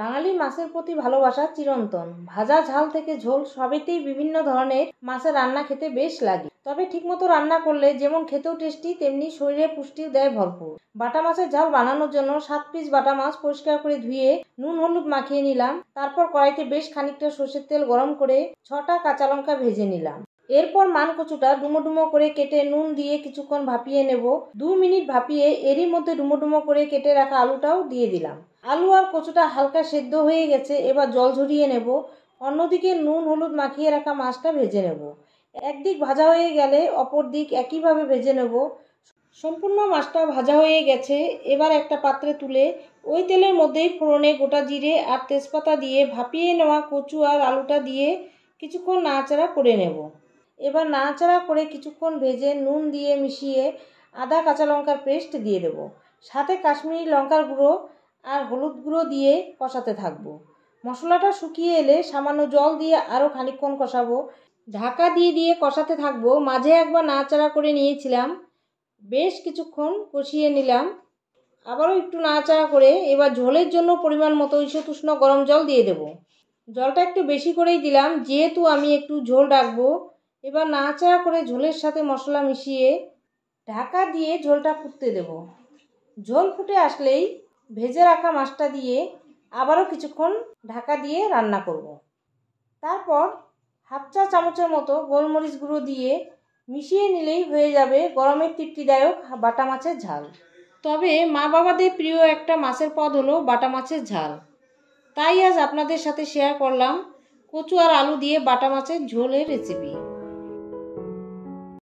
বাঙালি মাছের প্রতি ভালোবাসা চিরন্তন ভাজা ঝাল থেকে ঝোল সবেতেই বিভিন্ন ধরনের মাছের রান্না খেতে বেশ লাগে তবে ঠিকমতো রান্না করলে যেমন খেতেও টেস্টি তেমনি শরীরে পুষ্টিও দেয় ভরপুর বাটা মাছের ঝাল বানানোর জন্য সাত পিস বাটা মাছ পরিষ্কার করে ধুয়ে নুন হলুদ মাখিয়ে নিলাম তারপর কড়াইতে বেশ খানিকটা সর্ষের তেল গরম করে ছটা কাঁচা লঙ্কা ভেজে নিলাম এরপর মান ডুমো ডুমো করে কেটে নুন দিয়ে কিছুক্ষণ ভাপিয়ে নেব দু মিনিট ভাপিয়ে এরই মধ্যে ডুমো ডুমো করে কেটে রাখা আলুটাও দিয়ে দিলাম আলু আর কচুটা হালকা সেদ্ধ হয়ে গেছে এবার জল ঝরিয়ে নেব অন্যদিকে নুন হলুদ মাখিয়ে রাখা মাছটা ভেজে নেব একদিক ভাজা হয়ে গেলে অপর দিক একইভাবে ভেজে নেব সম্পূর্ণ মাছটা ভাজা হয়ে গেছে এবার একটা পাত্রে তুলে ওই তেলের মধ্যেই ফোড়নে গোটা জিরে আর তেজপাতা দিয়ে ভাপিয়ে নেওয়া কচু আর আলুটা দিয়ে কিছুক্ষণ নাড়াচাড়া করে নেব এবার নাড়াচাড়া করে কিছুক্ষণ ভেজে নুন দিয়ে মিশিয়ে আদা কাঁচা লঙ্কার পেস্ট দিয়ে দেবো সাথে কাশ্মীরি লঙ্কার গুঁড়ো আর হলুদ গুঁড়ো দিয়ে কষাতে থাকবো মশলাটা শুকিয়ে এলে সামান্য জল দিয়ে আরও খানিকক্ষণ কষাবো ঢাকা দিয়ে দিয়ে কষাতে থাকবো মাঝে একবার নাড়াচাড়া করে নিয়েছিলাম বেশ কিছুক্ষণ কষিয়ে নিলাম আবারও একটু নাড়াচাড়া করে এবার ঝোলের জন্য পরিমাণ মতো ঈষৎ গরম জল দিয়ে দেব জলটা একটু বেশি করেই দিলাম যেহেতু আমি একটু ঝোল রাখবো এবার চা করে ঝোলের সাথে মশলা মিশিয়ে ঢাকা দিয়ে ঝোলটা ফুটতে দেব ঝোল ফুটে আসলেই ভেজে রাখা মাছটা দিয়ে আবারও কিছুক্ষণ ঢাকা দিয়ে রান্না করব। তারপর হাফ চা চামচের মতো গোলমরিচ গুঁড়ো দিয়ে মিশিয়ে নিলেই হয়ে যাবে গরমের তৃপ্তিদায়ক বাটা মাছের ঝাল তবে মা বাবাদের প্রিয় একটা মাছের পদ হলো বাটা মাছের ঝাল তাই আজ আপনাদের সাথে শেয়ার করলাম কচু আর আলু দিয়ে বাটা মাছের ঝোলের রেসিপি